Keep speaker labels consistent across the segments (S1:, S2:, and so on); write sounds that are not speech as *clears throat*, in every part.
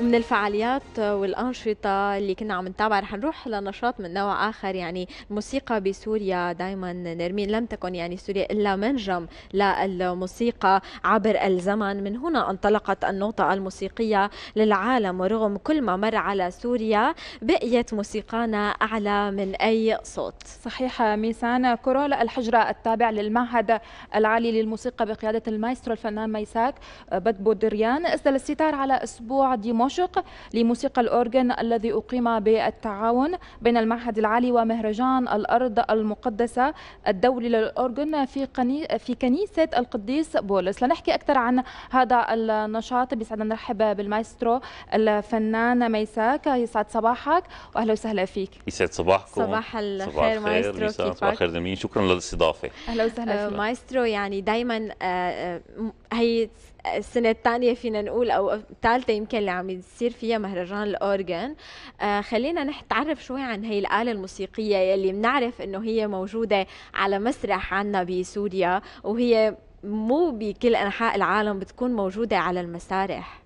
S1: ومن الفعاليات والأنشطة اللي كنا عم نتابعها رح نروح لنشاط من نوع آخر يعني الموسيقى بسوريا دائما نرمين لم تكن يعني سوريا إلا منجم للموسيقى عبر الزمن من هنا انطلقت النوطة الموسيقية للعالم ورغم كل ما مر على سوريا بقيت موسيقانا أعلى من أي صوت صحيح ميسان كورولا الحجرة التابع للمعهد العالي للموسيقى بقيادة المايسترو
S2: الفنان ميساك بدبو دريان أسدل الستار على أسبوع ديموش دمشق لموسيقى الأورجن الذي أقيم بالتعاون بين المعهد العالي ومهرجان الأرض المقدسة الدولي للأورجن في, في كنيسة القديس بولس لنحكي أكثر عن هذا النشاط بيسعدنا نرحب بالمايسترو الفنان
S1: ميساك يسعد صباحك وأهلا وسهلا فيك
S3: يسعد صباحكم صباح الخير, صباح مايسترو صباح الخير نمين شكرا للاستضافة
S1: أهلا وسهلا آه، فيك مايسترو يعني دايما آه، آه، هي السنة الثانية فينا نقول أو الثالثة يمكن اللي عم يصير فيها مهرجان الأورغان آه خلينا نتعرف شوي عن هي الآلة الموسيقية يلي بنعرف إنه هي موجودة على مسرح عنا بسوريا وهي مو بكل أنحاء العالم بتكون موجودة على المسارح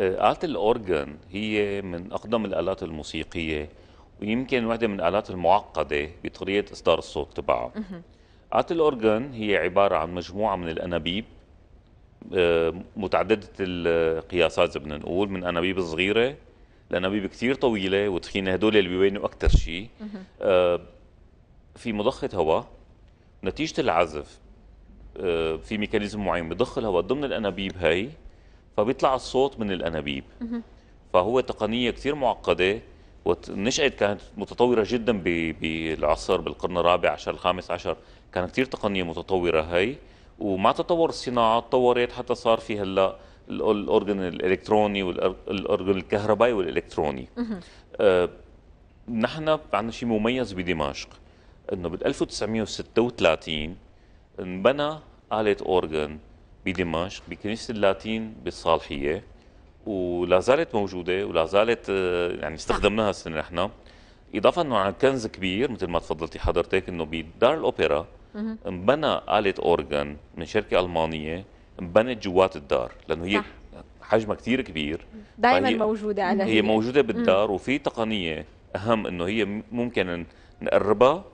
S3: آه، آلة الأورغان هي من أقدم الآلات الموسيقية ويمكن واحدة من الآلات المعقدة بطريقة إصدار الصوت تبعها آلة الأورغان هي عبارة عن مجموعة من الأنابيب متعدده القياسات زي بدنا نقول من انابيب صغيره لانابيب كثير طويله وتخينه هدول اللي بيبينوا اكثر شيء آه، في مضخه هواء نتيجه العزف آه، في ميكانيزم معين بضخ الهواء ضمن الانابيب هاي فبيطلع الصوت من الانابيب فهو تقنيه كثير معقده ونشأت كانت متطورة جدا بالعصر بالقرن الرابع عشر الخامس عشر كانت كثير تقنية متطورة هاي ومع تطور الصناعه تطورت حتى صار في هلا الاورجن الالكتروني والاورجن الكهربائي والالكتروني آه، نحن عندنا شيء مميز بدمشق انه بال 1936 انبنى آلة اورجن بدمشق بكنيسة اللاتين بالصالحية ولا زالت موجودة ولا زالت آه، يعني استخدمناها السنة نحن إضافة أنه عن كنز كبير مثل ما تفضلتي حضرتك أنه بدار الأوبرا انبنى آلة أورجن من شركة ألمانية انبنت جوات الدار لأنه هي حجمها كثير كبير
S1: دائما موجودة على هي, موجودة
S3: بالدار وفي تقنية أهم أنه هي ممكن نقربها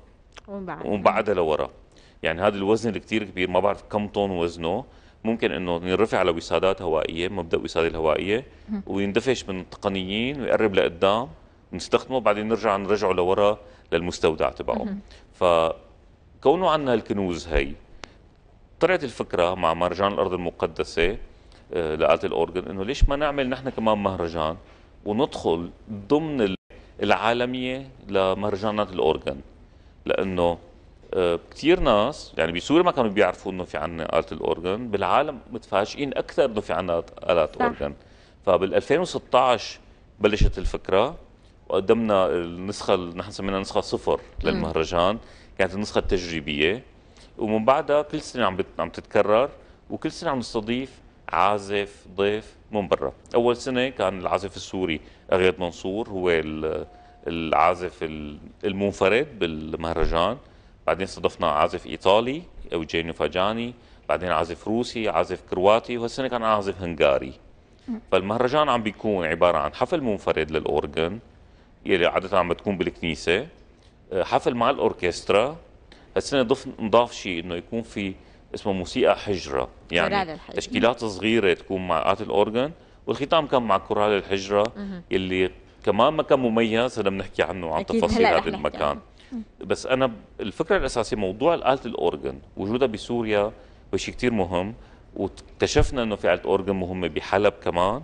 S3: ونبعدها لورا يعني هذا الوزن اللي كثير كبير ما بعرف كم طن وزنه ممكن انه ينرفع على وسادات هوائيه مبدا وساده الهوائيه ويندفش من التقنيين ويقرب لقدام نستخدمه بعدين نرجع نرجعه لورا للمستودع تبعه ف كونه عندنا الكنوز هي طلعت الفكره مع مهرجان الارض المقدسه آه، لآلة الأورجن إنه ليش ما نعمل نحن كمان مهرجان وندخل ضمن العالمية لمهرجانات الأورجن لأنه آه، كثير ناس يعني بسوريا ما كانوا بيعرفوا إنه في عنا آلة الأورجن بالعالم متفاجئين أكثر إنه في عنا آلات أورجن فبال 2016 بلشت الفكرة وقدمنا النسخة اللي نحن سميناها نسخة صفر للمهرجان كانت النسخه التجريبيه ومن بعدها كل سنه عم عم تتكرر وكل سنه عم نستضيف عازف ضيف من برا اول سنه كان العازف السوري أغيد منصور هو العازف المنفرد بالمهرجان بعدين استضفنا عازف ايطالي اوجينيو فاجاني بعدين عازف روسي عازف كرواتي وهالسنه كان عازف هنغاري فالمهرجان عم بيكون عباره عن حفل منفرد للاورجن يلي عاده عم بتكون بالكنيسه حفل مع الاوركسترا السنه ضف نضاف شيء انه يكون في اسمه موسيقى حجره يعني تشكيلات صغيره تكون مع ات الاورجن والختام كان مع كورال الحجره اللي كمان مكان مميز هلا بنحكي عنه عن تفاصيل هذا المكان بس انا الفكره الاساسيه موضوع اله الاورجن وجودها بسوريا وشيء كثير مهم واكتشفنا انه في اله اورجن مهمه بحلب كمان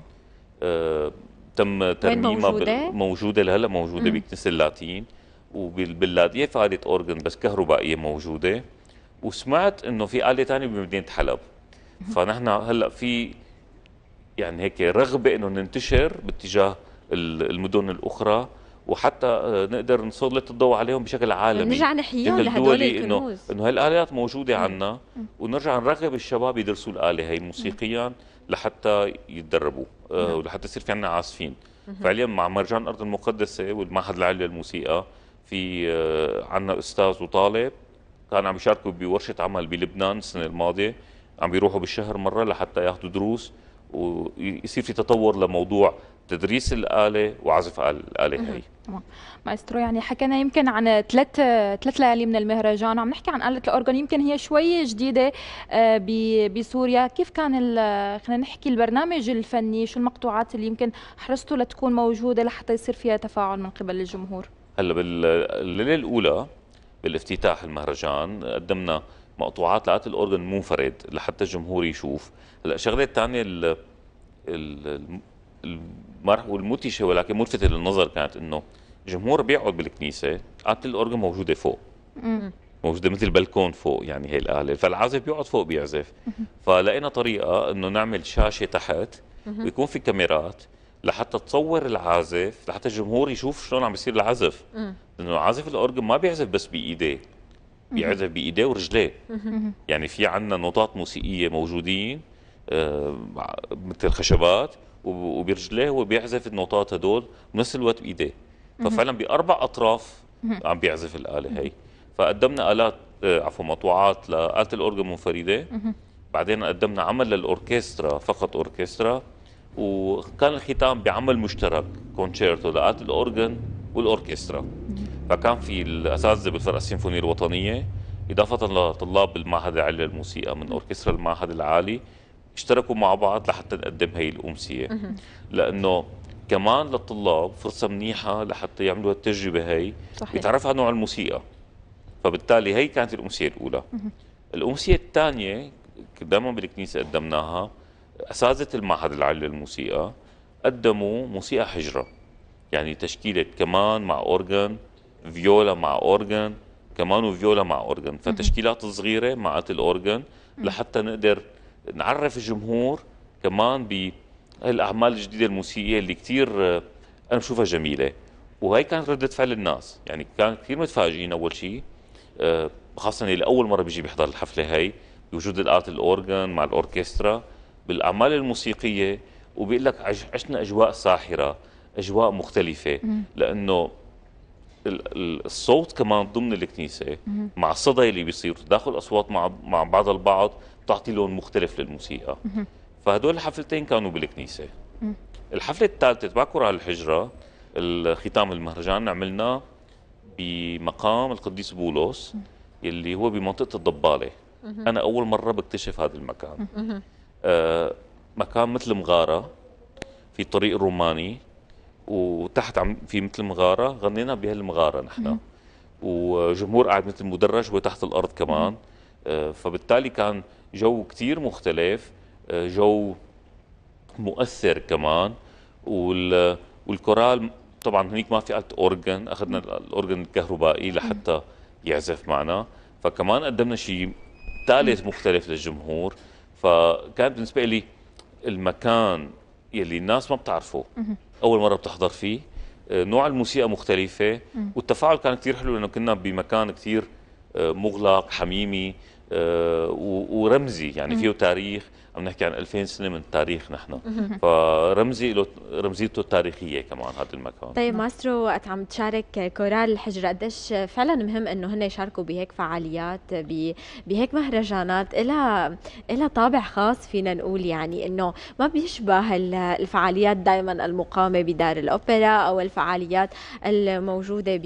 S3: آه تم ترميمها موجوده, موجودة لهلا موجوده بكنيسه اللاتين وباللاذقيه في آلة أورجن بس كهربائية موجودة وسمعت انه في آلة ثانيه بمدينة حلب فنحن هلا في يعني هيك رغبة انه ننتشر باتجاه المدن الأخرى وحتى آه، نقدر نسلط الضوء عليهم بشكل عالمي نرجع نحييهم لهدول انه انه هالالات موجوده عنا ونرجع نرغب الشباب يدرسوا الاله هي موسيقيا لحتى يتدربوا آه، ولحتى يصير في عنا عازفين فعليا مع مرجان الارض المقدسه والمعهد العالي للموسيقى في آه، عندنا استاذ وطالب كان عم يشاركوا بورشه عمل بلبنان السنه الماضيه عم بيروحوا بالشهر مره لحتى ياخذوا دروس ويصير في تطور لموضوع تدريس الآلة وعزف الآلة هي
S2: مايسترو يعني حكينا يمكن عن ثلاث ثلاث ليالي من المهرجان وعم نحكي عن آلة الأورجن يمكن هي شوي جديدة آه، بسوريا كيف كان خلينا نحكي البرنامج الفني شو المقطوعات اللي يمكن حرصتوا لتكون موجودة لحتى يصير فيها تفاعل من قبل الجمهور
S3: هلا بالليله الاولى بالافتتاح المهرجان قدمنا مقطوعات لقات الاورجن منفرد لحتى الجمهور يشوف هلا الشغله الثانيه ال المرح والمتشة ولكن ملفتة للنظر كانت انه الجمهور بيقعد بالكنيسة قاعده الأورجن موجودة فوق موجودة مثل بلكون فوق يعني هي الآلة فالعازف بيقعد فوق بيعزف فلقينا طريقة انه نعمل شاشة تحت ويكون في كاميرات لحتى تصور العازف لحتى الجمهور يشوف شلون عم بيصير العزف لانه عازف الاورجن ما بيعزف بس بايديه بيعزف بايديه ورجليه يعني في عندنا نوتات موسيقيه موجودين آه، مثل خشبات وبرجليه هو بيعزف النوتات هدول بنفس الوقت بايديه ففعلا باربع اطراف عم بيعزف الاله هي فقدمنا الات آه، عفوا مطوعات لاله الاورجن منفرده بعدين قدمنا عمل للاوركسترا فقط اوركسترا وكان الختام بعمل مشترك كونشيرتو لآلة الأورجن والأوركسترا فكان في الأساتذة بالفرقة السيمفونية الوطنية إضافة لطلاب المعهد العالي للموسيقى من أوركسترا المعهد العالي اشتركوا مع بعض لحتى نقدم هي الأمسية لأنه كمان للطلاب فرصة منيحة لحتى يعملوا التجربة هي صحيح. على نوع الموسيقى فبالتالي هي كانت الأمسية الأولى الأمسية الثانية دائما بالكنيسة قدمناها أساتذة المعهد العالي للموسيقى قدموا موسيقى حجرة يعني تشكيلة كمان مع أورجن فيولا مع أورجن كمان وفيولا مع أورجن فتشكيلات صغيرة مع الأورجن لحتى نقدر نعرف الجمهور كمان بهالأعمال الجديدة الموسيقية اللي كتير آه، أنا بشوفها جميلة وهي كانت ردة فعل الناس يعني كان كثير متفاجئين أول شيء آه، خاصة اللي أول مرة بيجي بيحضر الحفلة هاي بوجود الآت الأورجن مع الأوركسترا بالاعمال الموسيقيه وبيقول لك عشنا اجواء ساحره اجواء مختلفه لانه الصوت كمان ضمن الكنيسه مع الصدى اللي بيصير تداخل اصوات مع مع بعض البعض بتعطي لون مختلف للموسيقى فهدول الحفلتين كانوا بالكنيسه الحفله الثالثه تبع كره الحجره الختام المهرجان عملناه بمقام القديس بولس اللي هو بمنطقه الضباله انا اول مره بكتشف هذا المكان آه، مكان مثل مغاره في طريق روماني وتحت عم في مثل مغاره غنينا بهالمغاره نحن وجمهور قاعد مثل مدرج وتحت الارض كمان آه، فبالتالي كان جو كتير مختلف آه، جو مؤثر كمان وال والكورال طبعا هنيك ما في قلت اورجن اخذنا الاورجن الكهربائي لحتى يعزف معنا فكمان قدمنا شيء ثالث مختلف للجمهور فكان بالنسبه لي المكان يلي الناس ما بتعرفه اول مره بتحضر فيه آه، نوع الموسيقى مختلفه والتفاعل كان كثير حلو لانه كنا بمكان كثير آه، مغلق حميمي آه، ورمزي يعني فيه تاريخ عم نحكي عن 2000 سنه من التاريخ نحن *laughs* فرمزي له رمزيته التاريخيه كمان هذا المكان طيب
S1: ماسترو وقت عم تشارك كورال الحجر قديش فعلا مهم انه هن يشاركوا بهيك فعاليات بهيك مهرجانات لها لها طابع خاص فينا نقول يعني انه ما بيشبه الفعاليات دائما المقامه بدار الاوبرا او الفعاليات الموجوده ب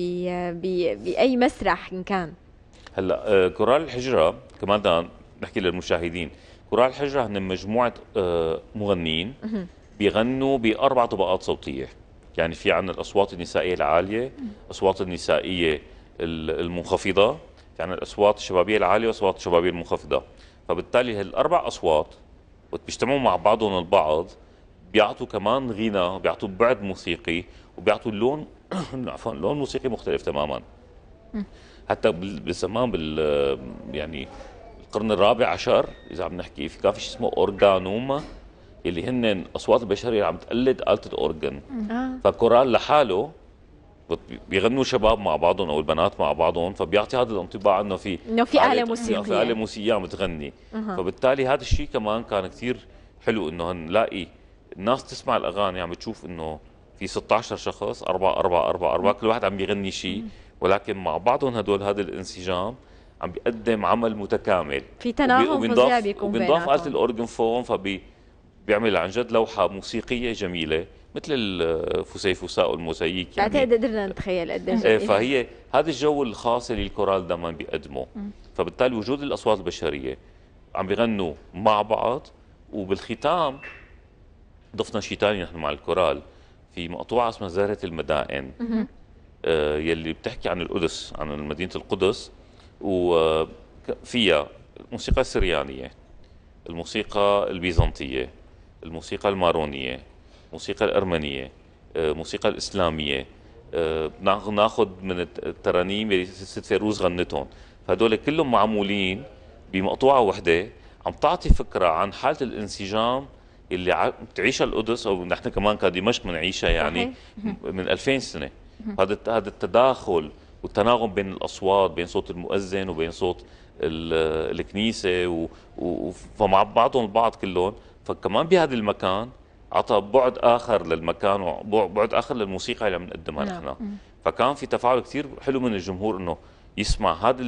S1: باي مسرح ان كان
S3: هلا آه، كورال الحجره كمان بدنا نحكي للمشاهدين كراع الحجرة هن مجموعة آه، مغنيين بيغنوا بأربع طبقات صوتية يعني في عندنا الأصوات النسائية العالية الأصوات النسائية المنخفضة في عندنا الأصوات الشبابية العالية والأصوات الشبابية المنخفضة فبالتالي هالأربع أصوات بيجتمعوا مع بعضهم البعض بيعطوا كمان غنى بيعطوا بعد موسيقي وبيعطوا لون *clears throat* عفوا لون موسيقي مختلف تماما حتى بالزمان بال يعني القرن الرابع عشر اذا عم نحكي في كان في شيء اسمه اورجانوما اللي هن اصوات البشريه اللي عم تقلد اله الاورجن آه. فالكورال لحاله بيغنوا شباب مع بعضهم او البنات مع بعضهم فبيعطي هذا الانطباع انه في انه في اله موسيقيه في اله موسيقيه عم تغني فبالتالي هذا الشيء كمان كان كثير حلو انه نلاقي الناس تسمع الاغاني عم تشوف انه في 16 شخص اربعه اربعه اربعه اربعه كل واحد عم بيغني شيء ولكن مع بعضهم هدول هذا الانسجام عم بيقدم عمل متكامل
S4: في تناغم فظيع بيكون وبنضاف آلة
S3: الأورجن فون فبي بيعمل عن جد لوحة موسيقية جميلة مثل الفسيفساء والموساييك
S1: يعني بعتقد قدرنا نتخيل قديش إيه. إيه، فهي
S3: هذا الجو الخاص اللي الكورال دائما بيقدمه فبالتالي وجود الأصوات البشرية عم بيغنوا مع بعض وبالختام ضفنا شيء ثاني نحن مع الكورال في مقطوعة اسمها زهرة المدائن آه يلي بتحكي عن القدس عن مدينة القدس وفيها الموسيقى السريانية الموسيقى البيزنطية الموسيقى المارونية الموسيقى الأرمنية الموسيقى آه، الإسلامية آه، ناخذ من الترانيم اللي ست فيروز غنتهم فهدول كلهم معمولين بمقطوعة وحدة عم تعطي فكرة عن حالة الانسجام اللي تعيشها القدس او نحن كمان كدمشق بنعيشها يعني من 2000 سنه هذا هذا التداخل والتناغم بين الاصوات بين صوت المؤذن وبين صوت الكنيسه و... و... فمع بعضهم البعض كلهم فكمان بهذا المكان عطى بعد اخر للمكان وبعد اخر للموسيقى اللي عم نقدمها نعم. نحن فكان في تفاعل كثير حلو من الجمهور انه يسمع هذا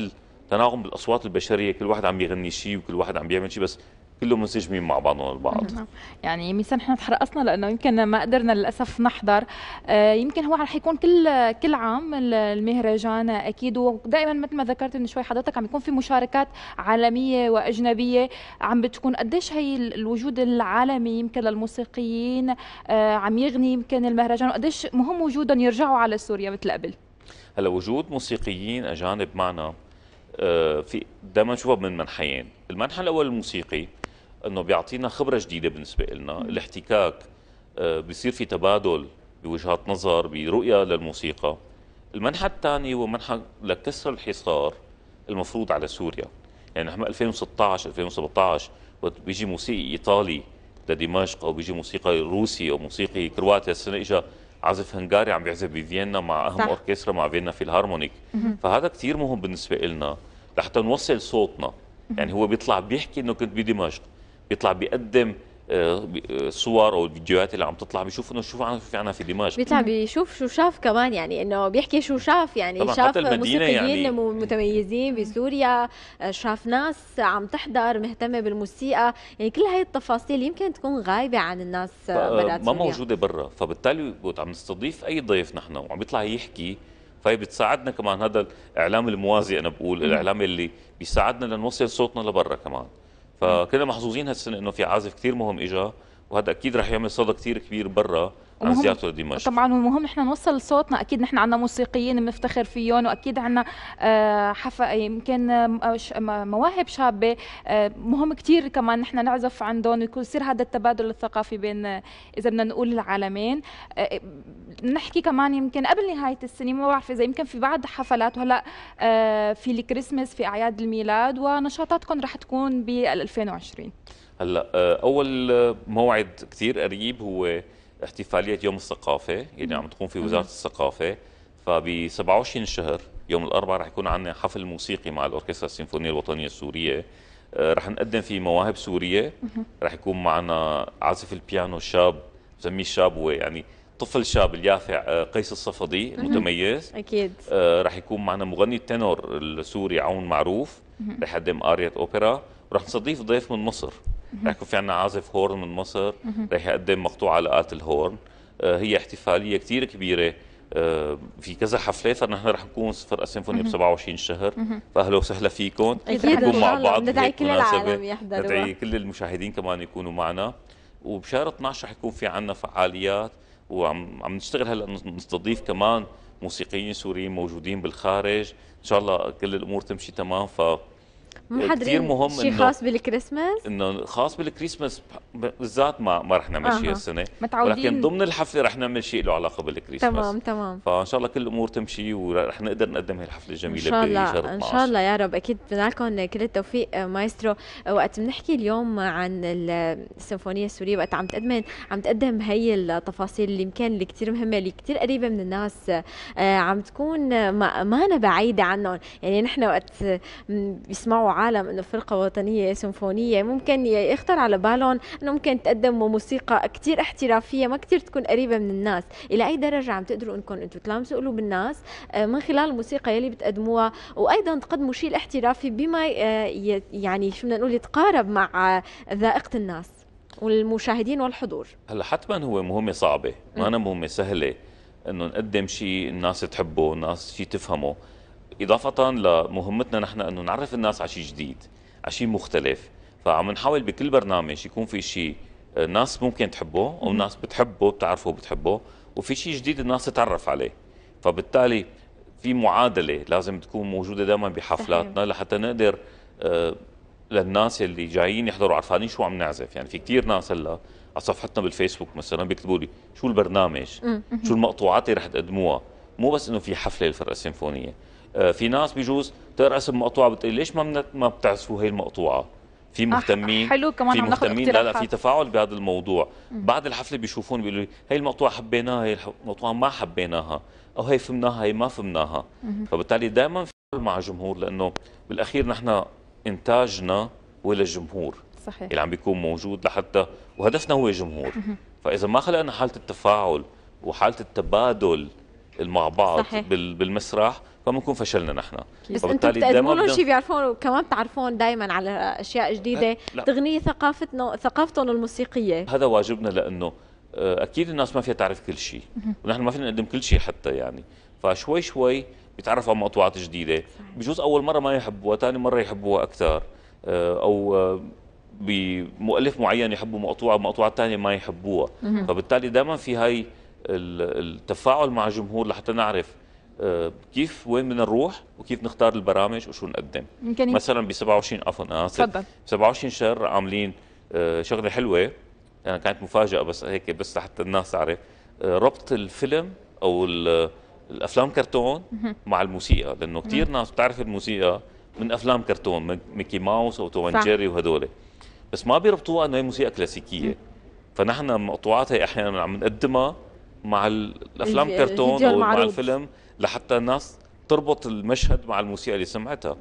S3: التناغم بالاصوات البشريه كل واحد عم يغني شيء وكل واحد عم بيعمل شيء بس كله منسجمين مع بعضهم البعض
S2: نعم. يعني ميسان احنا تحرقصنا لانه يمكن ما قدرنا للاسف نحضر آه، يمكن هو رح يكون كل كل عام المهرجان اكيد ودائما مثل ما ذكرت من شوي حضرتك عم يكون في مشاركات عالميه واجنبيه عم بتكون قديش هي الوجود العالمي يمكن للموسيقيين آه، عم يغني يمكن المهرجان وقديش مهم وجودهم يرجعوا على سوريا مثل قبل
S3: هلا وجود موسيقيين اجانب معنا آه، في دائما نشوفها من منحيين، المنحى الاول الموسيقي انه بيعطينا خبره جديده بالنسبه لنا الاحتكاك آه، بيصير في تبادل بوجهات نظر برؤيه للموسيقى المنحى الثاني هو منحى لكسر الحصار المفروض على سوريا يعني نحن 2016 2017 وقت بيجي موسيقي ايطالي لدمشق او بيجي موسيقى روسي او موسيقي كرواتي السنه اجى عازف هنغاري عم بيعزف بفيينا مع اهم صح. اوركسترا مع فيينا في الهارمونيك فهذا كثير مهم بالنسبه لنا لحتى نوصل صوتنا يعني هو بيطلع بيحكي انه كنت بدمشق بيطلع بيقدم آه، آه، صور او الفيديوهات اللي عم تطلع بيشوف انه شو عنا في عنا في دمشق بيطلع
S1: بيشوف شو شاف كمان يعني انه بيحكي شو شاف يعني طبعا شاف حتى يعني متميزين بسوريا آه، شاف ناس عم تحضر مهتمه بالموسيقى يعني كل هاي التفاصيل يمكن تكون غايبه عن الناس برات ما موجوده
S3: برا فبالتالي عم نستضيف اي ضيف نحن وعم يطلع يحكي فهي بتساعدنا كمان هذا الاعلام الموازي انا بقول الاعلام اللي بيساعدنا لنوصل صوتنا لبرا كمان فكنا محظوظين هالسنه انه في عازف كثير مهم اجا وهذا اكيد رح يعمل صدى كثير كبير برا زيارته لدمشق
S2: طبعا والمهم نحن نوصل صوتنا اكيد نحن عندنا موسيقيين بنفتخر فيهم واكيد عندنا آه، حف يمكن آه، مواهب شابه آه، مهم كثير كمان نحن نعزف عندهم ويكون يصير هذا التبادل الثقافي بين اذا بدنا نقول العالمين إيه، نحكي كمان يمكن قبل نهايه السنه ما بعرف اذا يمكن في بعض حفلات وهلا في الكريسماس في اعياد الميلاد ونشاطاتكم رح تكون ب 2020
S3: هلا اول موعد كثير قريب هو احتفاليه يوم الثقافه يعني عم تقوم في وزاره الثقافه فب 27 شهر يوم الاربعاء رح يكون عندنا حفل موسيقي مع الاوركسترا السيمفونيه الوطنيه السوريه آه، رح نقدم فيه مواهب سوريه رح يكون معنا عازف البيانو شاب بسميه شاب هو يعني طفل شاب اليافع آه، قيس الصفدي المتميز اكيد آه، رح يكون معنا مغني التنور السوري عون معروف رح يقدم اريا اوبرا ورح نستضيف ضيف من مصر رح يكون في عندنا عازف هورن من مصر رح يقدم مقطوعه لآلة الهورن آه، هي احتفاليه كثير كبيره آه، في كذا حفله فنحن رح نكون صفر السيمفوني ب 27 شهر فاهلا وسهلا فيكم اكيد مع بعض ندعي كل العالم يحضروا ندعي كل المشاهدين كمان يكونوا معنا وبشهر 12 رح يكون في عندنا فعاليات وعم عم نشتغل هلا نستضيف كمان موسيقيين سوريين موجودين بالخارج ان شاء الله كل الامور تمشي تمام ف آه، كثير مهم شيء خاص
S1: بالكريسماس
S3: انه خاص بالكريسماس بالذات ما ما رح نعمل شيء السنه متعودين ولكن ضمن الحفله رح نعمل شيء له علاقه بالكريسماس تمام تمام فان شاء الله كل الامور تمشي ورح نقدر نقدم هالحفله الجميله ان شاء الله ان شاء
S1: الله يا رب اكيد بدنا لكم كل التوفيق آه، مايسترو وقت بنحكي اليوم عن السيمفونيه السوريه وقت عم تقدم عم تقدم هي التفاصيل اللي يمكن اللي كثير مهمه اللي كثير قريبه من الناس آه، عم تكون ما, ما أنا بعيده عنهم يعني نحن وقت بيسمعوا عالم انه فرقه وطنيه سيمفونيه ممكن يخطر على بالهم انه ممكن تقدموا موسيقى كتير احترافيه ما كتير تكون قريبه من الناس الى اي درجه عم تقدروا انكم انتم تلامسوا قلوب الناس آه، من خلال الموسيقى يلي بتقدموها وايضا تقدموا شيء الاحترافي بما يعني شو بدنا نقول يتقارب مع ذائقه الناس والمشاهدين والحضور
S3: هلا حتما هو مهمه صعبه ما أنا مهمه سهله انه نقدم شيء الناس تحبه الناس شيء تفهمه إضافة لمهمتنا نحن أنه نعرف الناس على شيء جديد على شيء مختلف فعم نحاول بكل برنامج يكون في شيء آه، ناس ممكن تحبه أو ناس بتحبه بتعرفه وبتحبه وفي شيء جديد الناس تتعرف عليه فبالتالي في معادلة لازم تكون موجودة دائما بحفلاتنا لحتى نقدر آه، للناس اللي جايين يحضروا عرفانين شو عم نعزف يعني في كثير ناس هلا على صفحتنا بالفيسبوك مثلا بيكتبوا لي شو البرنامج شو المقطوعات اللي رح تقدموها مو بس انه في حفله للفرقه السيمفونيه آه، في ناس بيجوز تقرا اسم مقطوعه بتقول ليش ما ما بتعزفوا هي المقطوعه في مهتمين حلو كمان في مهتمين لا لا في تفاعل بهذا الموضوع م. بعد الحفله بيشوفون بيقولوا لي هي المقطوعه حبيناها هي المقطوعه ما حبيناها او هي فهمناها هي ما فهمناها فبالتالي دائما في مع الجمهور لانه بالاخير نحن انتاجنا ولا الجمهور صحيح اللي عم بيكون موجود لحتى وهدفنا هو الجمهور فاذا ما خلقنا حاله التفاعل وحاله التبادل مع بعض صحيح. بالمسرح فبنكون فشلنا نحن فبالتالي دائما بتقدموا لهم شيء
S1: بيعرفون كمان بتعرفون دائما على اشياء جديده أه، تغنيه ثقافتنا ثقافتهم الموسيقيه
S3: هذا واجبنا لانه أه، اكيد الناس ما فيها تعرف كل شيء ونحن ما فينا نقدم كل شيء حتى يعني فشوي شوي بيتعرفوا على مقطوعات جديده بجوز اول مره ما يحبوها ثاني مره يحبوها اكثر أه، او بمؤلف معين يحبوا مقطوعه مقطوعه ثانيه ما يحبوها فبالتالي دائما في هاي التفاعل مع الجمهور لحتى نعرف آه، كيف وين بدنا نروح وكيف نختار البرامج وشو نقدم ممكن مثلا ب 27 عفوا انا آه، تفضل 27 شهر عاملين آه، شغله حلوه انا كانت مفاجاه بس هيك بس لحتى الناس تعرف ربط الفيلم او الافلام كرتون مع الموسيقى لانه كثير ناس بتعرف الموسيقى من افلام كرتون من ميكي ماوس او توم جيري وهدول بس ما بيربطوها انه هي موسيقى كلاسيكيه فنحن مقطوعات هي احيانا عم نقدمها مع الافلام كرتون او مع الفيلم لحتى الناس تربط المشهد مع الموسيقى اللي سمعتها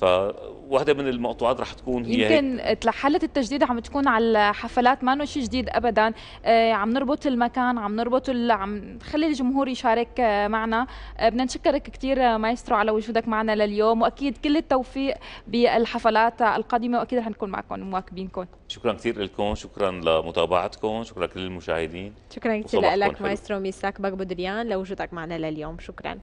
S3: فواحدة من المقطوعات رح تكون هي يمكن
S2: حالة التجديد عم تكون على الحفلات ما شيء جديد ابدا آه عم نربط المكان عم نربط ال... عم نخلي الجمهور يشارك آه معنا آه بدنا نشكرك كثير آه، مايسترو على وجودك معنا لليوم واكيد كل التوفيق بالحفلات القادمه واكيد رح نكون معكم مواكبينكم
S3: شكرا كثير لكم شكرا لمتابعتكم شكرا لكل المشاهدين شكرا كثير لك مايسترو
S1: ميساك بغبودريان لوجودك معنا لليوم شكرا